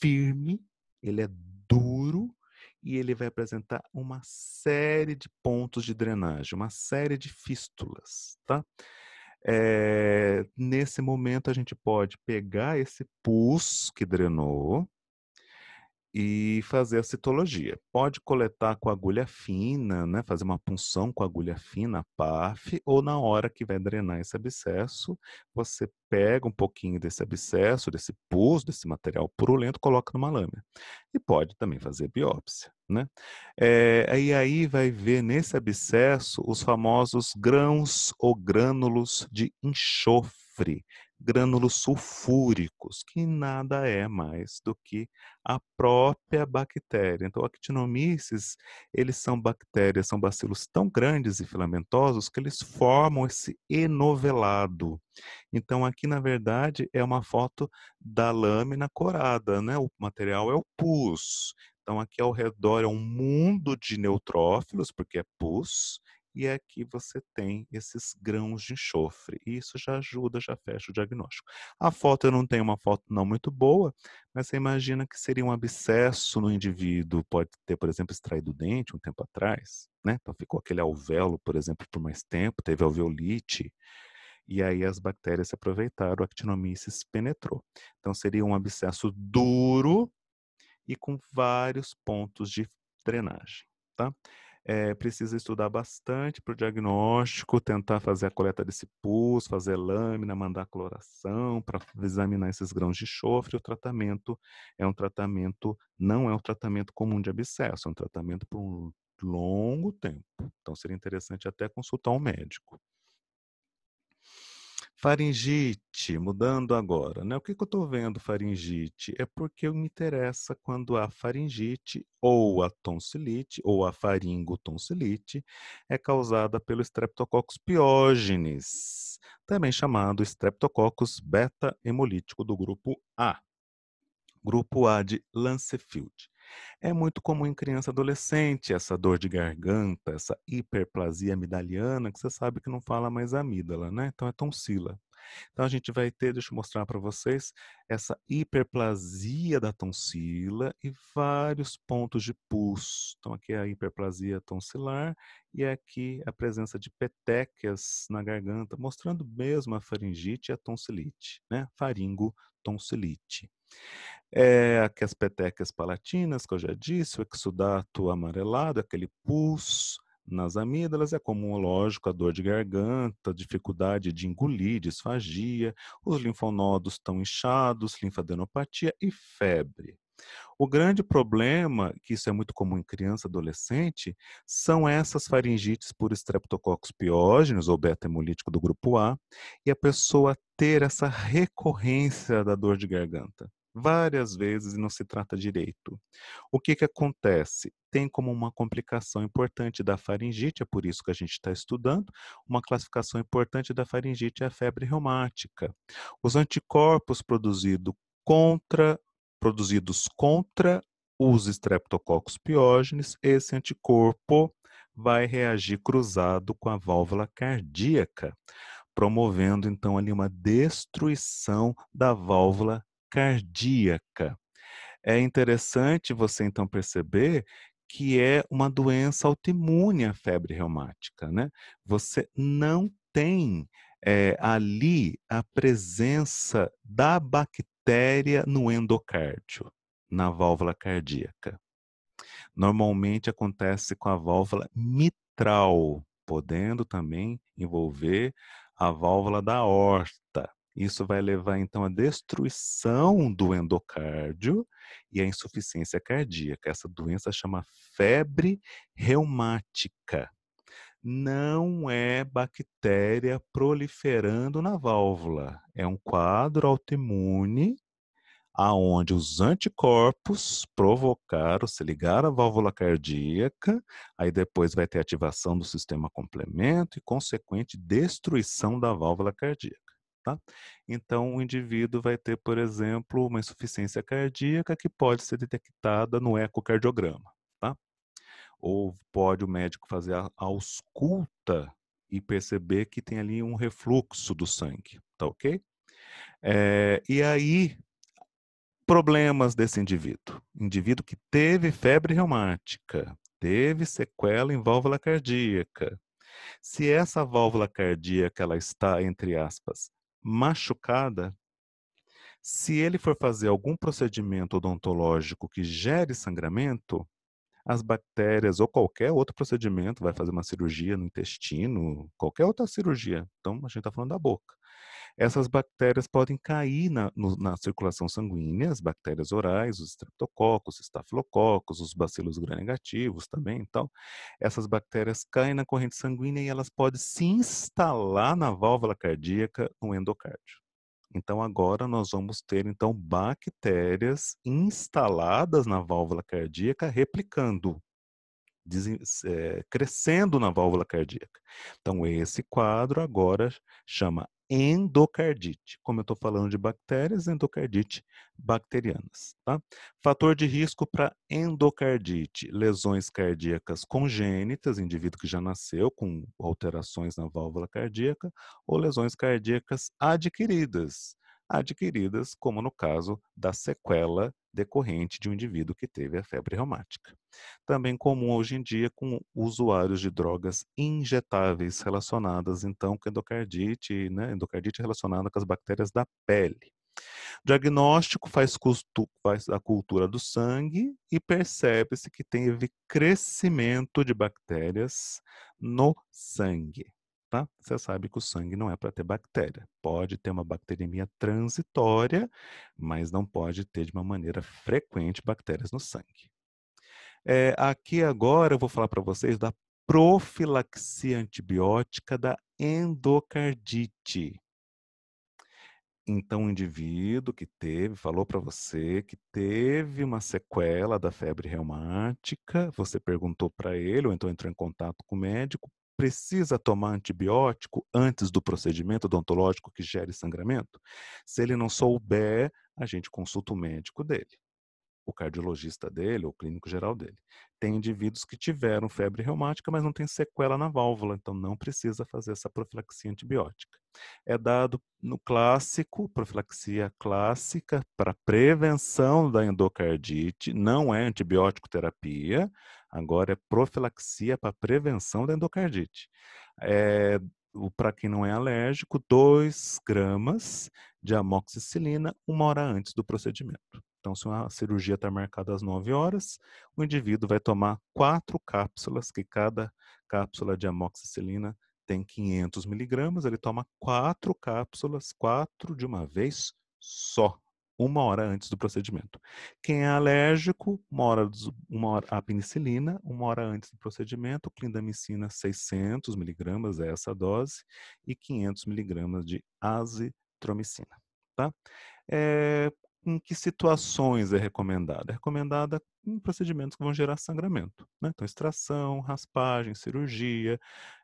firme, ele é duro e ele vai apresentar uma série de pontos de drenagem, uma série de fístulas, tá? É, nesse momento, a gente pode pegar esse pus que drenou e fazer a citologia. Pode coletar com agulha fina, né, fazer uma punção com agulha fina, PAF, ou na hora que vai drenar esse abscesso, você pega um pouquinho desse abscesso, desse pus, desse material purulento, coloca numa lâmina. E pode também fazer biópsia, né? É, e aí vai ver nesse abscesso os famosos grãos ou grânulos de enxofre grânulos sulfúricos, que nada é mais do que a própria bactéria. Então, actinomices eles são bactérias, são bacilos tão grandes e filamentosos que eles formam esse enovelado. Então, aqui, na verdade, é uma foto da lâmina corada, né? O material é o pus. Então, aqui ao redor é um mundo de neutrófilos, porque é pus, e aqui é você tem esses grãos de enxofre. E isso já ajuda, já fecha o diagnóstico. A foto eu não tenho uma foto não muito boa, mas você imagina que seria um abscesso no indivíduo, pode ter, por exemplo, extraído o dente um tempo atrás, né? Então ficou aquele alvéolo, por exemplo, por mais tempo, teve alveolite. E aí as bactérias se aproveitaram, a se penetrou. Então seria um abscesso duro e com vários pontos de drenagem, tá? é, precisa estudar bastante para o diagnóstico, tentar fazer a coleta desse pus, fazer lâmina, mandar cloração para examinar esses grãos de chofre. O tratamento é um tratamento, não é um tratamento comum de abscesso, é um tratamento por um longo tempo. Então seria interessante até consultar um médico. Faringite, mudando agora, né? O que, que eu estou vendo faringite? É porque me interessa quando a faringite ou a tonsilite ou a faringotonsilite é causada pelo Streptococcus piógenes, também chamado Streptococcus beta-hemolítico do grupo A, grupo A de Lancefield. É muito comum em criança adolescente essa dor de garganta, essa hiperplasia amidaliana, que você sabe que não fala mais amígdala, né? Então é tonsila. Então a gente vai ter, deixa eu mostrar para vocês, essa hiperplasia da tonsila e vários pontos de pus. Então aqui é a hiperplasia tonsilar e aqui a presença de petequias na garganta, mostrando mesmo a faringite e a tonsilite, né? Faringo tonsilite. É, aqui as petecas palatinas, que eu já disse, o exudato amarelado, aquele pus, nas amígdalas é comum, lógico, a dor de garganta, dificuldade de engolir, disfagia, os linfonodos estão inchados, linfadenopatia e febre. O grande problema, que isso é muito comum em criança e adolescente, são essas faringites por estreptococcus piógenes ou beta-hemolítico do grupo A, e a pessoa ter essa recorrência da dor de garganta várias vezes e não se trata direito. O que, que acontece? Tem como uma complicação importante da faringite, é por isso que a gente está estudando, uma classificação importante da faringite é a febre reumática. Os anticorpos produzido contra, produzidos contra os estreptococos piógenes, esse anticorpo vai reagir cruzado com a válvula cardíaca, promovendo então ali uma destruição da válvula cardíaca. É interessante você então perceber que é uma doença autoimune a febre reumática, né? Você não tem é, ali a presença da bactéria no endocárdio, na válvula cardíaca. Normalmente acontece com a válvula mitral, podendo também envolver a válvula da horta. Isso vai levar então à destruição do endocárdio e à insuficiência cardíaca. Essa doença chama febre reumática. Não é bactéria proliferando na válvula, é um quadro autoimune aonde os anticorpos provocaram, se ligaram à válvula cardíaca, aí depois vai ter ativação do sistema complemento e consequente destruição da válvula cardíaca. Tá? Então, o indivíduo vai ter, por exemplo, uma insuficiência cardíaca que pode ser detectada no ecocardiograma. Tá? Ou pode o médico fazer a ausculta e perceber que tem ali um refluxo do sangue. Tá ok? É, e aí, problemas desse indivíduo. Indivíduo que teve febre reumática, teve sequela em válvula cardíaca. Se essa válvula cardíaca ela está, entre aspas, machucada, se ele for fazer algum procedimento odontológico que gere sangramento, as bactérias ou qualquer outro procedimento, vai fazer uma cirurgia no intestino, qualquer outra cirurgia. Então, a gente está falando da boca essas bactérias podem cair na, no, na circulação sanguínea, as bactérias orais, os estreptococos, os estafilococos, os bacilos gram-negativos também, então, essas bactérias caem na corrente sanguínea e elas podem se instalar na válvula cardíaca, no endocárdio. Então agora nós vamos ter então bactérias instaladas na válvula cardíaca replicando. Eh, crescendo na válvula cardíaca. Então, esse quadro agora chama endocardite. Como eu estou falando de bactérias, endocardite bacterianas. Tá? Fator de risco para endocardite: lesões cardíacas congênitas, indivíduo que já nasceu com alterações na válvula cardíaca, ou lesões cardíacas adquiridas. Adquiridas, como no caso da sequela decorrente de um indivíduo que teve a febre reumática. Também comum hoje em dia com usuários de drogas injetáveis relacionadas então com endocardite, né? endocardite relacionada com as bactérias da pele. diagnóstico faz, custo, faz a cultura do sangue e percebe-se que teve crescimento de bactérias no sangue tá? Você sabe que o sangue não é para ter bactéria. Pode ter uma bacteriemia transitória, mas não pode ter de uma maneira frequente bactérias no sangue. É, aqui agora eu vou falar para vocês da profilaxia antibiótica da endocardite. Então, o um indivíduo que teve, falou para você que teve uma sequela da febre reumática, você perguntou para ele, ou então entrou em contato com o médico, precisa tomar antibiótico antes do procedimento odontológico que gere sangramento? Se ele não souber, a gente consulta o médico dele, o cardiologista dele, o clínico geral dele. Tem indivíduos que tiveram febre reumática, mas não tem sequela na válvula, então não precisa fazer essa profilaxia antibiótica. É dado no clássico, profilaxia clássica para prevenção da endocardite, não é antibiótico terapia, Agora é profilaxia para prevenção da endocardite. É, para quem não é alérgico, 2 gramas de amoxicilina uma hora antes do procedimento. Então, se uma cirurgia está marcada às 9 horas, o indivíduo vai tomar quatro cápsulas, que cada cápsula de amoxicilina tem 500 miligramas, ele toma quatro cápsulas, quatro de uma vez só, uma hora antes do procedimento. Quem é alérgico, uma hora, uma hora a penicilina, uma hora antes do procedimento, clindamicina 600 miligramas, é essa dose, e 500 miligramas de azitromicina. Tá? É, em que situações é recomendada? É recomendada em procedimentos que vão gerar sangramento. Né? Então, extração, raspagem, cirurgia,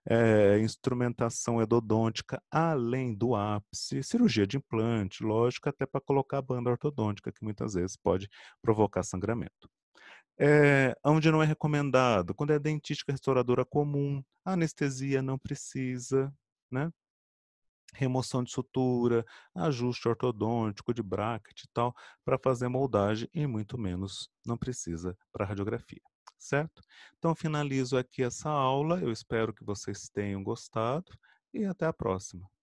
é, instrumentação edodôntica, além do ápice, cirurgia de implante, lógico, até para colocar a banda ortodôntica, que muitas vezes pode provocar sangramento. É, onde não é recomendado, quando é dentística restauradora comum, anestesia não precisa, né? remoção de sutura, ajuste ortodôntico de bracket e tal, para fazer moldagem e muito menos não precisa para radiografia, certo? Então finalizo aqui essa aula, eu espero que vocês tenham gostado e até a próxima.